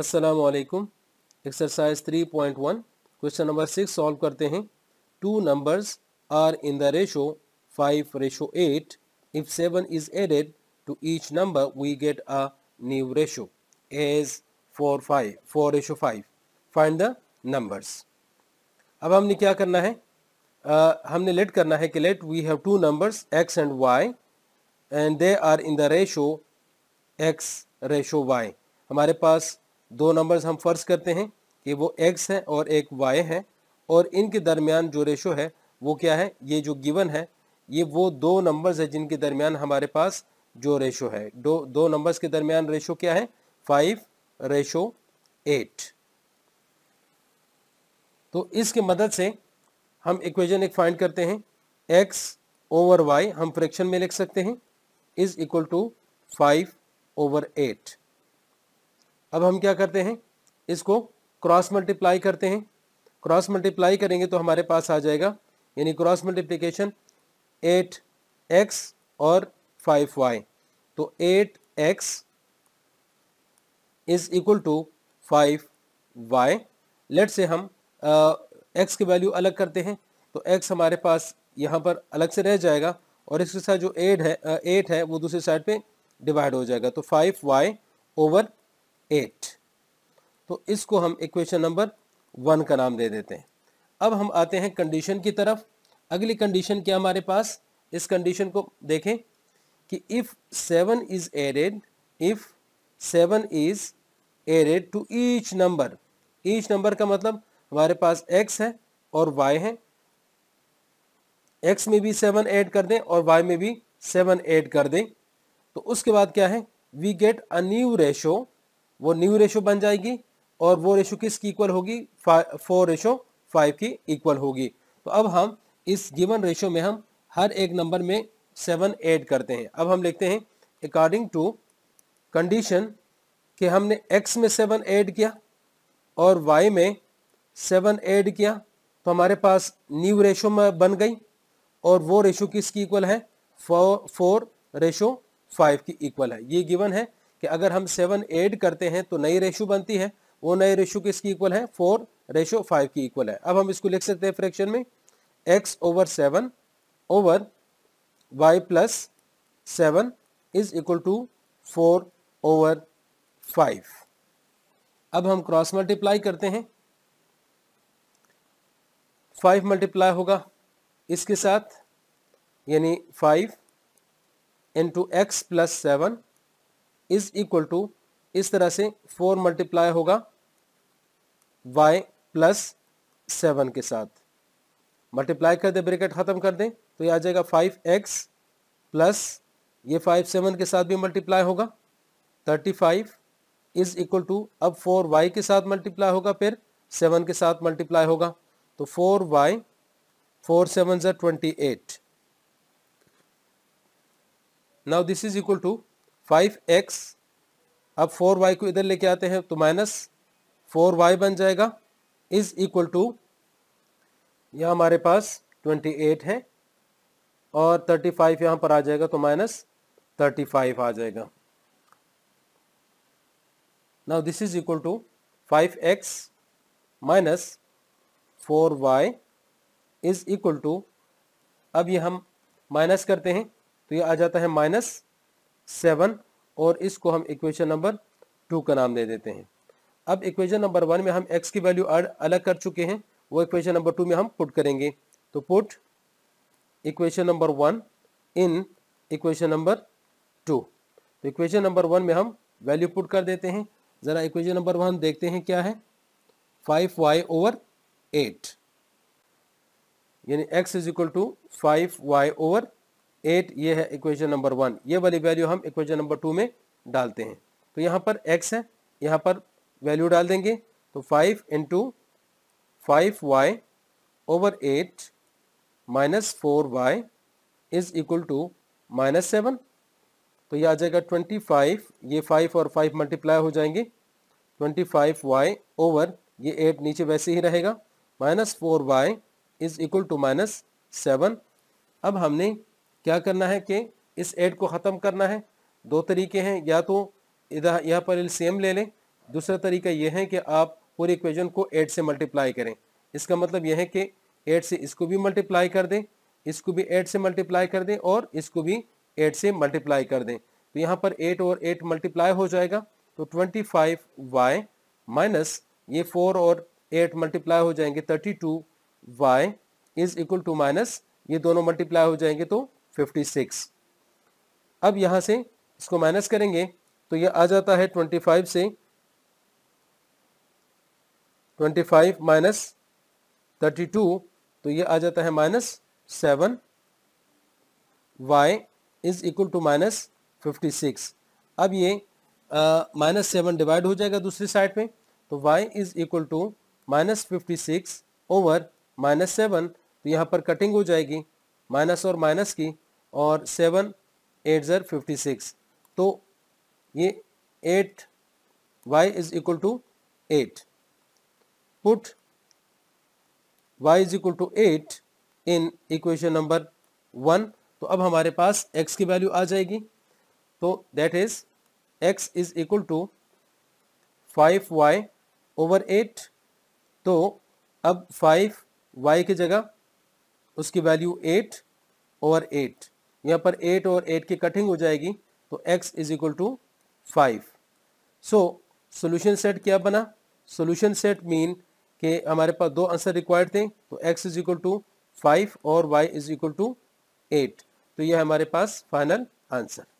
असलकुम exercise 3.1 question number six solve करते हैं two numbers are in the ratio five ratio eight if seven is added to each number we get a new ratio as four five four ratio five find the numbers अब हमने क्या करना है uh, हमने late करना है कि let we have two numbers x and y and they are in the ratio x ratio y हमारे पास दो नंबर्स हम फ़र्ज करते हैं कि वो एक्स है और एक वाई है और इनके दरमियान जो रेशो है वो क्या है ये जो गिवन है ये वो दो नंबर्स है जिनके दरमियान हमारे पास जो रेशो है दो दो नंबर्स के दरमियान रेशो क्या है फाइव रेशो एट तो इसके मदद से हम इक्वेशन एक फाइंड करते हैं एक्स ओवर वाई हम फ्रैक्शन में लिख सकते हैं is equal to five over eight अब हम क्या करते हैं इसको क्रॉस मल्टीप्लाई करते हैं क्रॉस मल्टीप्लाई करेंगे तो हमारे पास आ जाएगा यानी क्रॉस मल्टीप्लीकेशन एट एक्स और फाइव वाई तो eight x is equal to five y let से हम एक्स की वैल्यू अलग करते हैं तो एक्स हमारे पास यहाँ पर अलग से रह जाएगा और इसके साथ जो एट है एट है वो दूसरी साइड पे डिवाइड हो जाएगा तो फाइव वाई ओवर एट तो इसको हम इक्वेशन नंबर वन का नाम दे देते हैं अब हम आते हैं कंडीशन की तरफ अगली कंडीशन क्या हमारे पास इस कंडीशन को देखें कि if seven is added if seven is added to each number each number का मतलब हमारे पास एक्स है और वाई है एक्स में भी सेवन ऐड कर दें और वाई में भी सेवन ऐड कर दें तो उसके बाद क्या है we get a new ratio वो न्यू रेशो बन जाएगी और वो रेशो किसकी इक्वल होगी फोर रेशो फाइव की इक्वल होगी तो अब हम इस गिवन रेशो में हम हर एक नंबर में सेवन ऐड करते हैं अब हम लिखते हैं अकॉर्डिंग टू कंडीशन कि हमने एक्स में सेवन ऐड किया और वाई में सेवन ऐड किया तो हमारे पास न्यू रेशो में बन गई और वो रेशो किसकी इक्वल है फोर फोर रेशो फाइव की इक्वल है ये गिवन है कि अगर हम सेवन एड करते हैं तो नई रेशो बनती है वो नई रेशो किसकी इक्वल है फोर रेशो फाइव की इक्वल है अब हम इसको लिख सकते हैं फ्रैक्शन में x over seven over y plus seven is equal to four over five अब हम क्रॉस मल्टीप्लाई करते हैं फाइव मल्टीप्लाई होगा इसके साथ यानी five into x plus seven is equal to इस तरह से फोर मल्टीप्लाई होगा वाई प्लस सेवन के साथ मल्टीप्लाई कर दे ब्रेकेट ख़त्म कर दें तो ये आ जाएगा फाइव एक्स प्लस ये फाइव सेवन के साथ भी मल्टीप्लाई होगा thirty five is equal to अब फोर वाई के साथ मल्टीप्लाई होगा फिर सेवन के साथ मल्टीप्लाई होगा तो फोर वाई फोर सेवन ज़र twenty eight now this is equal to five x अब फोर वाई को इधर लेके आते हैं तो माइनस फोर वाई बन जाएगा इज इक्वल टू यहाँ हमारे पास ट्वेंटी एट है और थर्टी फाइव यहाँ पर आ जाएगा तो माइनस थर्टी फाइव आ जाएगा now this is equal to five x minus four y is equal to अब ये हम माइनस करते हैं तो ये आ जाता है माइनस सेवन और इसको हम इक्वेशन नंबर टू का नाम दे देते हैं अब इक्वेशन नंबर वन में हम एक्स की वैल्यू अलग कर चुके हैं वो इक्वेशन नंबर टू में हम पुट करेंगे तो put equation number one in equation number two तो इक्वेशन नंबर वन में हम वैल्यू पुट कर देते हैं ज़रा इक्वेशन नंबर वन देखते हैं क्या है फाइव वाई ओवर एट यानी x is equal to five y over eight ये है इक्वेशन नंबर वन ये वाली वैल्यू हम इक्वेशन नंबर टू में डालते हैं तो यहाँ पर एक्स है यहाँ पर वैल्यू डाल देंगे तो five into five y over eight minus four y is equal to minus seven तो ये आ जाएगा ट्वेंटी फाइव ये फाइव और फाइव मल्टीप्लाई हो जाएंगे ट्वेंटी फाइव वाई ओवर ये एट नीचे वैसे ही रहेगा minus four y is equal to minus seven अब हमने क्या करना है कि इस एड को ख़त्म करना है दो तरीके हैं या तो इधर यहाँ पर सेम ले लें दूसरा तरीका यह है कि आप पूरी इक्वेशन को एड से मल्टीप्लाई करें इसका मतलब यह है कि एड से इसको भी मल्टीप्लाई कर दें इसको भी एड से मल्टीप्लाई कर दें और इसको भी एड से मल्टीप्लाई कर दें तो यहाँ पर एट और एट मल्टीप्लाई हो जाएगा तो ट्वेंटी फाइव वाई माइनस ये फोर और एट मल्टीप्लाई हो जाएंगे thirty two y is equal to minus ये दोनों मल्टीप्लाई हो जाएंगे तो 56 अब यहां से इसको माइनस करेंगे तो ये आ जाता है 25 से 25 माइनस 32 तो ये आ जाता है minus seven y is equal to minus fifty six अब ये माइनस सेवन डिवाइड हो जाएगा दूसरी साइड में तो y is equal to minus fifty six over minus seven तो यहाँ पर कटिंग हो जाएगी माइनस और माइनस की और सेवन एट ज़र फिफ्टी सिक्स तो ये eight y is equal to eight put y is equal to eight in equation number one तो अब हमारे पास एक्स की वैल्यू आ जाएगी तो that is x is equal to five y over eight तो अब फाइव वाई की जगह उसकी वैल्यू एट ओवर एट यहाँ पर एट और एट की कटिंग हो जाएगी तो x is equal to five so solution set क्या बना सोल्यूशन सेट मीन कि हमारे पास दो आंसर रिक्वायर्ड थे तो x is equal to five और y is equal to eight तो यह हमारे पास फाइनल आंसर